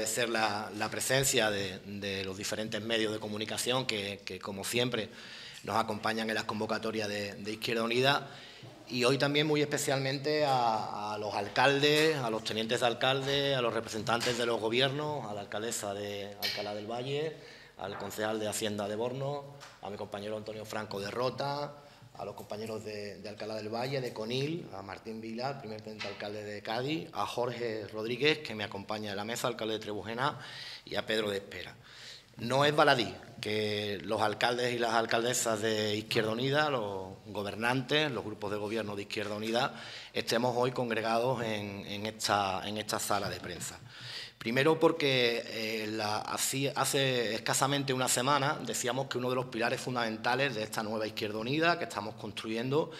agradecer la, presencia de, los diferentes medios de comunicación que, como siempre, nos acompañan en las convocatorias de, Izquierda Unida y hoy también muy especialmente a, los alcaldes, a los tenientes de alcaldes, a los representantes de los gobiernos, a la alcaldesa de Alcalá del Valle, al concejal de Hacienda de Borno, a mi compañero Antonio Franco de Rota, a los compañeros de, Alcalá del Valle, de Conil, a Martín Vila, primer teniente alcalde de Cádiz, a Jorge Rodríguez, que me acompaña de la mesa, alcalde de Trebujena, y a Pedro de Espera. No es baladí que los alcaldes y las alcaldesas de Izquierda Unida, los gobernantes, los grupos de gobierno de Izquierda Unida, estemos hoy congregados en esta sala de prensa. Primero porque eh, hace escasamente una semana decíamos que uno de los pilares fundamentales de esta nueva Izquierda Unida que estamos construyendo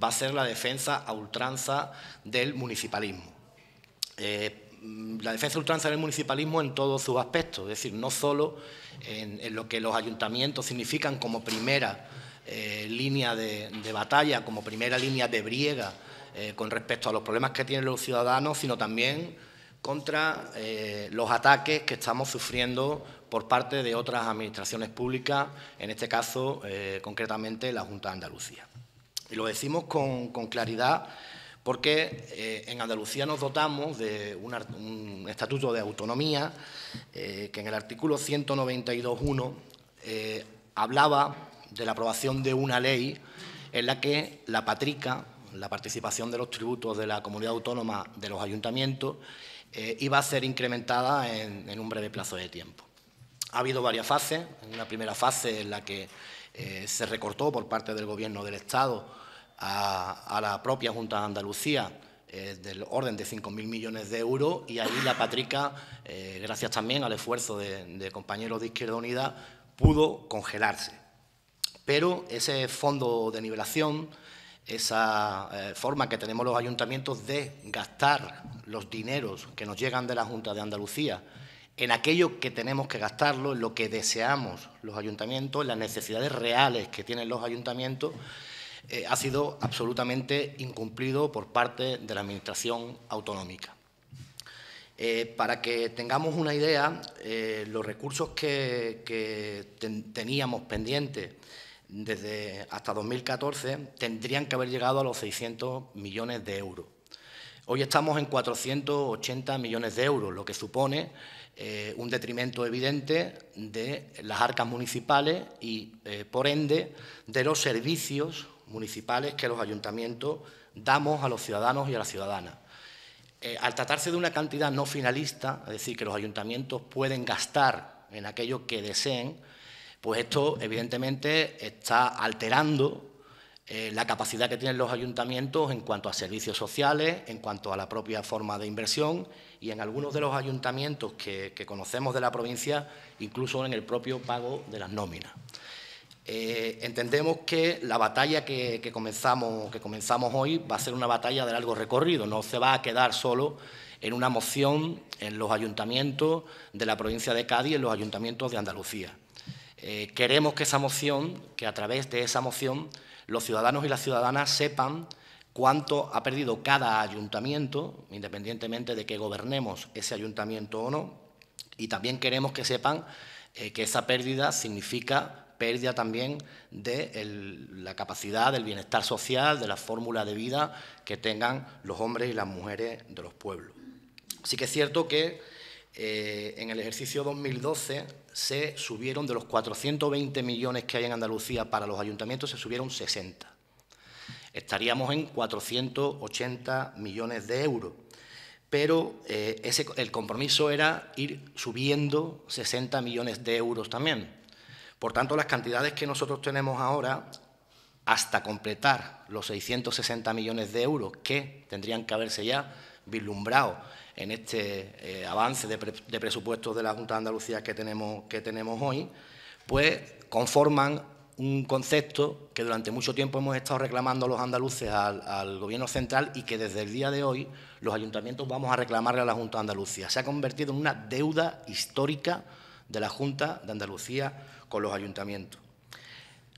va a ser la defensa a ultranza del municipalismo. Eh, mm, la defensa a ultranza del municipalismo en todos sus aspectos, es decir, no solo en, lo que los ayuntamientos significan como primera eh, línea de, batalla, como primera línea de briega con respecto a los problemas que tienen los ciudadanos, sino también contra eh, los ataques que estamos sufriendo por parte de otras administraciones públicas, en este caso, eh, concretamente, la Junta de Andalucía. Y lo decimos con, claridad porque eh, en Andalucía nos dotamos de un, estatuto de autonomía que en el artículo 192.1 hablaba de la aprobación de una ley en la que la patrica, la participación de los tributos de la comunidad autónoma de los ayuntamientos eh, y va a ser incrementada en, en, un breve plazo de tiempo. Ha habido varias fases. En Una primera fase en la que eh, se recortó por parte del Gobierno del Estado a, la propia Junta de Andalucía eh, del orden de 5.000 millones de euros y ahí la Patrica, eh, gracias también al esfuerzo de, de, compañeros de Izquierda Unida, pudo congelarse. Pero ese fondo de nivelación esa eh, forma que tenemos los ayuntamientos de gastar los dineros que nos llegan de la Junta de Andalucía en aquello que tenemos que gastarlo, en lo que deseamos los ayuntamientos, en las necesidades reales que tienen los ayuntamientos, eh, ha sido absolutamente incumplido por parte de la Administración autonómica. Eh, para que tengamos una idea, los recursos que, teníamos pendientes desde hasta 2014 tendrían que haber llegado a los 600 millones de euros. Hoy estamos en 480 millones de euros, lo que supone eh, un detrimento evidente de las arcas municipales y, eh, por ende, de los servicios municipales que los ayuntamientos damos a los ciudadanos y a las ciudadanas. Eh, al tratarse de una cantidad no finalista, es decir, que los ayuntamientos pueden gastar en aquello que deseen, pues esto, evidentemente, está alterando eh, la capacidad que tienen los ayuntamientos en cuanto a servicios sociales, en cuanto a la propia forma de inversión y en algunos de los ayuntamientos que, conocemos de la provincia, incluso en el propio pago de las nóminas. Eh, entendemos que la batalla que comenzamos hoy va a ser una batalla de largo recorrido, no se va a quedar solo en una moción en los ayuntamientos de la provincia de Cádiz y en los ayuntamientos de Andalucía. Eh, queremos que esa moción, que a través de esa moción, los ciudadanos y las ciudadanas sepan cuánto ha perdido cada ayuntamiento, independientemente de que gobernemos ese ayuntamiento o no, y también queremos que sepan eh, que esa pérdida significa pérdida también de la capacidad del bienestar social, de la fórmula de vida que tengan los hombres y las mujeres de los pueblos. Sí que es cierto que eh, en el ejercicio 2012 se subieron de los 420 millones que hay en Andalucía para los ayuntamientos, se subieron 60. Estaríamos en 480 millones de euros. Pero eh, el compromiso era ir subiendo 60 millones de euros también. Por tanto, las cantidades que nosotros tenemos ahora, hasta completar los 660 millones de euros que tendrían que haberse ya vislumbrado en este eh, avance de, de, presupuestos de la Junta de Andalucía que tenemos, hoy, pues conforman un concepto que durante mucho tiempo hemos estado reclamando los andaluces al, al, Gobierno central y que desde el día de hoy los ayuntamientos vamos a reclamarle a la Junta de Andalucía. Se ha convertido en una deuda histórica de la Junta de Andalucía con los ayuntamientos.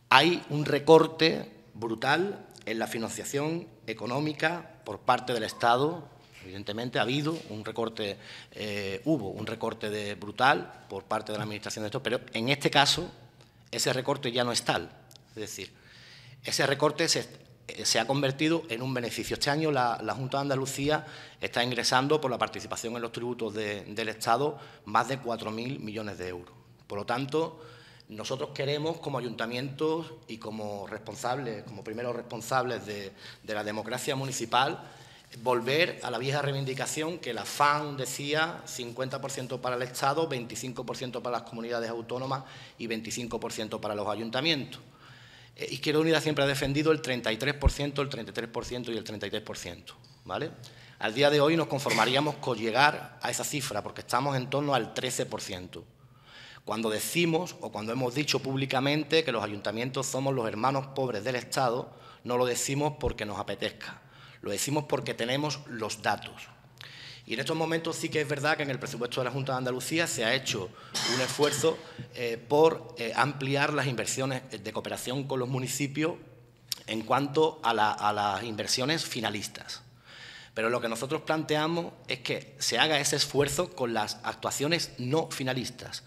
Hay un recorte brutal en la financiación económica por parte del Estado Evidentemente ha habido un recorte, eh, hubo un recorte brutal por parte de la Administración de esto, pero en este caso ese recorte ya no es tal. Es decir, ese recorte se, eh, ha convertido en un beneficio. Este año la, Junta de Andalucía está ingresando por la participación en los tributos del Estado más de 4.000 millones de euros. Por lo tanto, nosotros queremos, como ayuntamientos y como responsables, como primeros responsables de la democracia municipal, volver a la vieja reivindicación que la FAN decía 50% para el Estado, 25% para las comunidades autónomas y 25% para los ayuntamientos. Eh, Izquierda Unida siempre ha defendido el 33%, el 33% y el 33%. ¿vale? Al día de hoy nos conformaríamos con llegar a esa cifra porque estamos en torno al 13%. Cuando decimos o cuando hemos dicho públicamente que los ayuntamientos somos los hermanos pobres del Estado, no lo decimos porque nos apetezca lo decimos porque tenemos los datos. Y en estos momentos sí que es verdad que en el presupuesto de la Junta de Andalucía se ha hecho un esfuerzo eh, por eh, ampliar las inversiones de cooperación con los municipios en cuanto a las inversiones finalistas. Pero lo que nosotros planteamos es que se haga ese esfuerzo con las actuaciones no finalistas,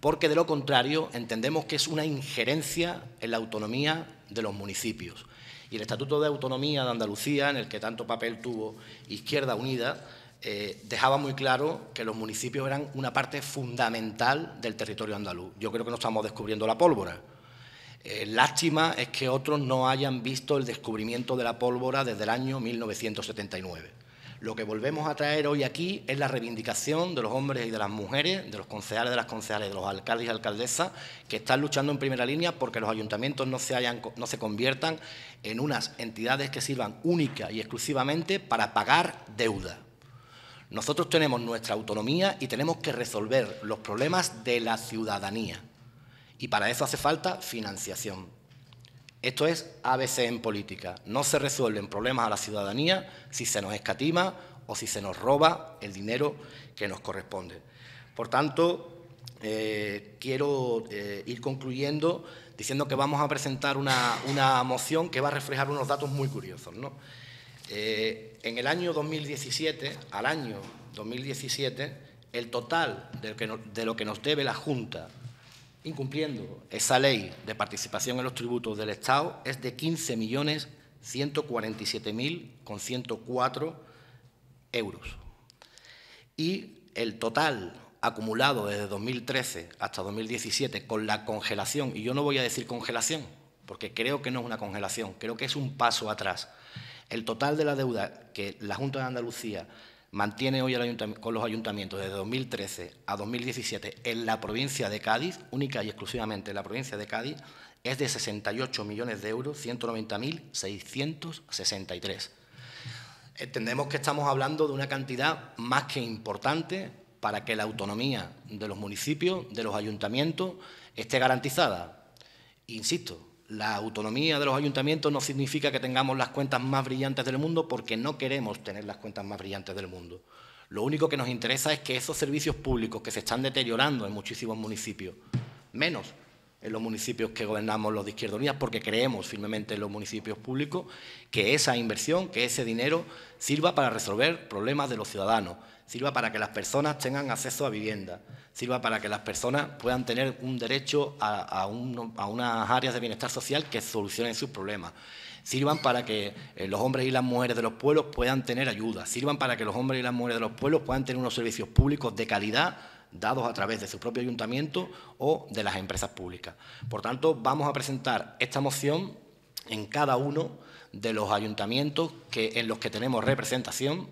porque de lo contrario entendemos que es una injerencia en la autonomía de los municipios y el Estatuto de Autonomía de Andalucía, en el que tanto papel tuvo Izquierda Unida, eh, dejaba muy claro que los municipios eran una parte fundamental del territorio andaluz. Yo creo que no estamos descubriendo la pólvora. Eh, lástima es que otros no hayan visto el descubrimiento de la pólvora desde el año 1979. Lo que volvemos a traer hoy aquí es la reivindicación de los hombres y de las mujeres, de los concejales, de las concejales, de los alcaldes y alcaldesas que están luchando en primera línea porque los ayuntamientos no se, no se conviertan en unas entidades que sirvan única y exclusivamente para pagar deuda. Nosotros tenemos nuestra autonomía y tenemos que resolver los problemas de la ciudadanía. Y para eso hace falta financiación. Esto es ABC en política. No se resuelven problemas a la ciudadanía si se nos escatima o si se nos roba el dinero que nos corresponde. Por tanto, eh, quiero eh, ir concluyendo diciendo que vamos a presentar una, moción que va a reflejar unos datos muy curiosos. Eh, en el año 2017, al año 2017, el total de lo que nos debe la Junta incumpliendo esa ley de participación en los tributos del Estado es de 15.147.104 euros. Y el total acumulado desde 2013 hasta 2017 con la congelación, y yo no voy a decir congelación, porque creo que no es una congelación, creo que es un paso atrás. El total de la deuda que la Junta de Andalucía mantiene hoy con los ayuntamientos desde 2013 a 2017 en la provincia de Cádiz, única y exclusivamente en la provincia de Cádiz, es de 68 millones de euros, 190.663. Entendemos que estamos hablando de una cantidad más que importante para que la autonomía de los municipios, de los ayuntamientos, esté garantizada. Insisto, la autonomía de los ayuntamientos no significa que tengamos las cuentas más brillantes del mundo porque no queremos tener las cuentas más brillantes del mundo. Lo único que nos interesa es que esos servicios públicos que se están deteriorando en muchísimos municipios, menos en los municipios que gobernamos los de Izquierda porque creemos firmemente en los municipios públicos, que esa inversión, que ese dinero sirva para resolver problemas de los ciudadanos, sirva para que las personas tengan acceso a vivienda, sirva para que las personas puedan tener un derecho a, unas áreas de bienestar social que solucionen sus problemas sirvan para que eh, los hombres y las mujeres de los pueblos puedan tener ayuda, sirvan para que los hombres y las mujeres de los pueblos puedan tener unos servicios públicos de calidad dados a través de su propio ayuntamiento o de las empresas públicas. Por tanto, vamos a presentar esta moción en cada uno de los ayuntamientos que, en los que tenemos representación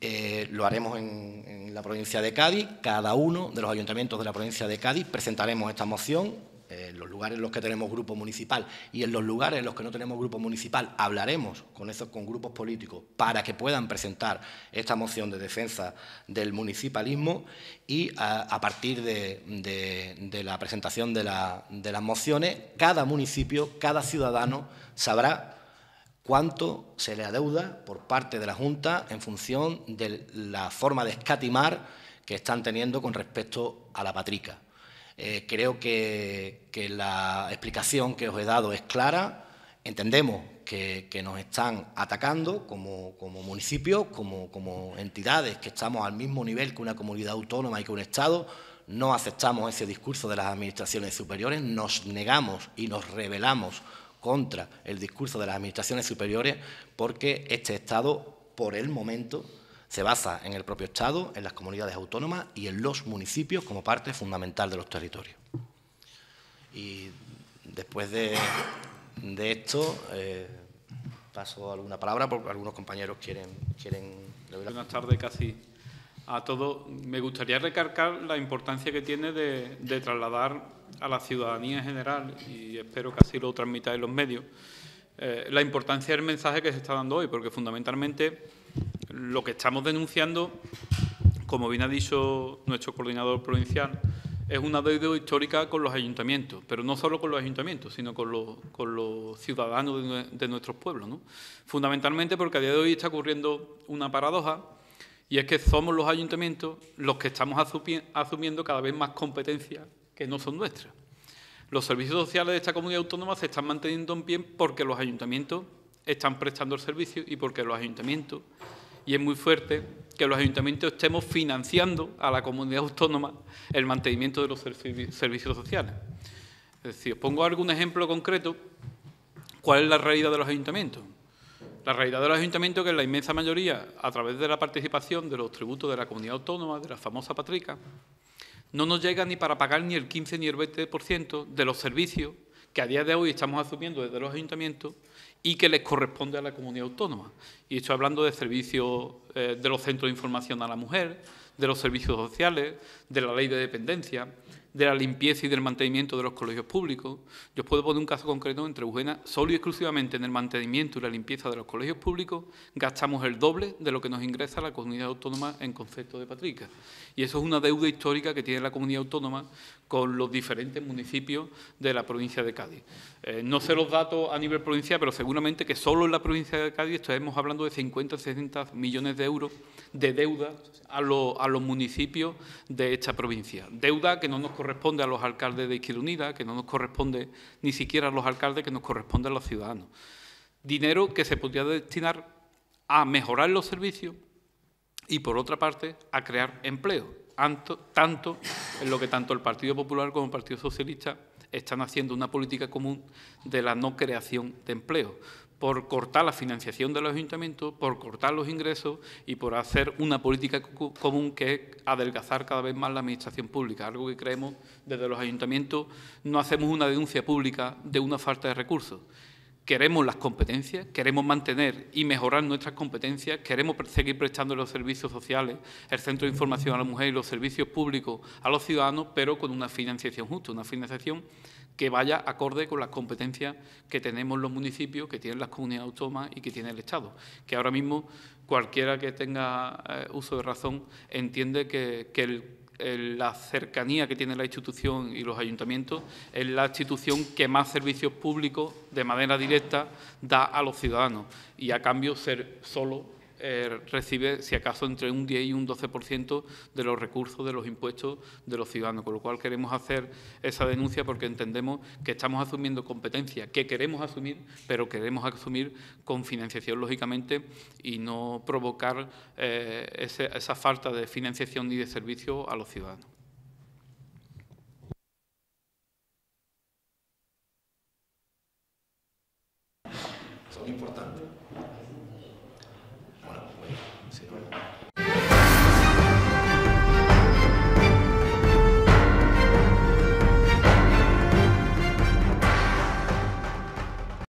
eh, lo haremos en, la provincia de Cádiz. Cada uno de los ayuntamientos de la provincia de Cádiz presentaremos esta moción. en eh, los lugares en los que tenemos grupo municipal y en los lugares en los que no tenemos grupo municipal hablaremos con esos con grupos políticos para que puedan presentar esta moción de defensa del municipalismo y a, partir de, la presentación de, de las mociones cada municipio, cada ciudadano sabrá cuánto se le adeuda por parte de la Junta en función de la forma de escatimar que están teniendo con respecto a la patrica. Eh, creo que, la explicación que os he dado es clara. Entendemos que, nos están atacando como, como municipios, como, como entidades que estamos al mismo nivel que una comunidad autónoma y que un Estado. No aceptamos ese discurso de las administraciones superiores, nos negamos y nos rebelamos contra el discurso de las administraciones superiores porque este Estado, por el momento, se basa en el propio Estado, en las comunidades autónomas y en los municipios como parte fundamental de los territorios. Y después de, esto, eh, paso alguna palabra, porque algunos compañeros quieren... quieren... Buenas tardes, casi a todos. Me gustaría recargar la importancia que tiene de trasladar a la ciudadanía en general, y espero que así lo transmitáis los medios, eh, la importancia del mensaje que se está dando hoy, porque fundamentalmente lo que estamos denunciando, como bien ha dicho nuestro coordinador provincial, es una deuda histórica con los ayuntamientos, pero no solo con los ayuntamientos, sino con los, ciudadanos de, nuestros pueblos. Fundamentalmente porque a día de hoy está ocurriendo una paradoja y es que somos los ayuntamientos los que estamos asumiendo cada vez más competencias que no son nuestras. Los servicios sociales de esta comunidad autónoma se están manteniendo en pie porque los ayuntamientos están prestando el servicio y porque los ayuntamientos, y es muy fuerte que los ayuntamientos estemos financiando a la comunidad autónoma el mantenimiento de los servicios sociales. Es decir, os pongo algún ejemplo concreto, ¿cuál es la realidad de los ayuntamientos? La realidad de los ayuntamientos es que la inmensa mayoría, a través de la participación de los tributos de la comunidad autónoma, de la famosa patrica, no nos llega ni para pagar ni el 15 ni el 20% de los servicios que a día de hoy estamos asumiendo desde los ayuntamientos y que les corresponde a la comunidad autónoma. Y estoy hablando de servicios eh, de los centros de información a la mujer, de los servicios sociales, de la ley de dependencia de la limpieza y del mantenimiento de los colegios públicos. Yo puedo poner un caso concreto entre Eugena, solo y exclusivamente en el mantenimiento y la limpieza de los colegios públicos gastamos el doble de lo que nos ingresa la comunidad autónoma en concepto de patrica. Y eso es una deuda histórica que tiene la comunidad autónoma con los diferentes municipios de la provincia de Cádiz. Eh, no sé los datos a nivel provincial, pero seguramente que solo en la provincia de Cádiz estamos hablando de 50 o 60 millones de euros de deuda a, a los municipios de esta provincia. Deuda que no nos corresponde a los alcaldes de Izquierda Unida, que no nos corresponde ni siquiera a los alcaldes, que nos corresponde a los ciudadanos. Dinero que se podría destinar a mejorar los servicios y, por otra parte, a crear empleo, tanto en lo que tanto el Partido Popular como el Partido Socialista están haciendo una política común de la no creación de empleo por cortar la financiación de los ayuntamientos, por cortar los ingresos y por hacer una política común que es adelgazar cada vez más la administración pública, algo que creemos desde los ayuntamientos no hacemos una denuncia pública de una falta de recursos. Queremos las competencias, queremos mantener y mejorar nuestras competencias, queremos seguir prestando los servicios sociales, el Centro de Información a la Mujer y los servicios públicos a los ciudadanos, pero con una financiación justa, una financiación que vaya acorde con las competencias que tenemos los municipios, que tienen las comunidades autónomas y que tiene el Estado. Que ahora mismo cualquiera que tenga eh, uso de razón entiende que, la cercanía que tiene la institución y los ayuntamientos es la institución que más servicios públicos de manera directa da a los ciudadanos y a cambio ser solo eh, recibe, si acaso, entre un 10 y un 12% de los recursos de los impuestos de los ciudadanos. Con lo cual queremos hacer esa denuncia porque entendemos que estamos asumiendo competencia, que queremos asumir, pero queremos asumir con financiación, lógicamente, y no provocar eh, esa falta de financiación ni de servicio a los ciudadanos. Son importantes.